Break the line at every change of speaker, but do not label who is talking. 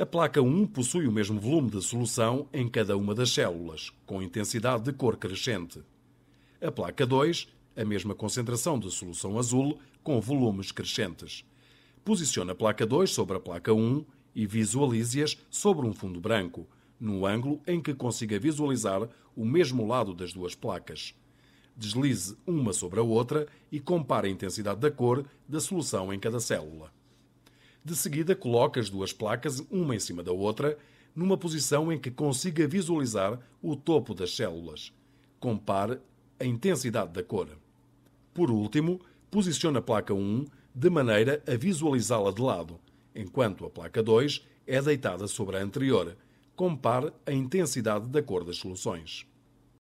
A placa 1 possui o mesmo volume de solução em cada uma das células, com intensidade de cor crescente. A placa 2, a mesma concentração de solução azul, com volumes crescentes. Posicione a placa 2 sobre a placa 1 e visualize-as sobre um fundo branco, num ângulo em que consiga visualizar o mesmo lado das duas placas. Deslize uma sobre a outra e compare a intensidade da cor da solução em cada célula. De seguida, coloca as duas placas, uma em cima da outra, numa posição em que consiga visualizar o topo das células. Compare a intensidade da cor. Por último, posicione a placa 1 de maneira a visualizá-la de lado, enquanto a placa 2 é deitada sobre a anterior. Compare a intensidade da cor das soluções.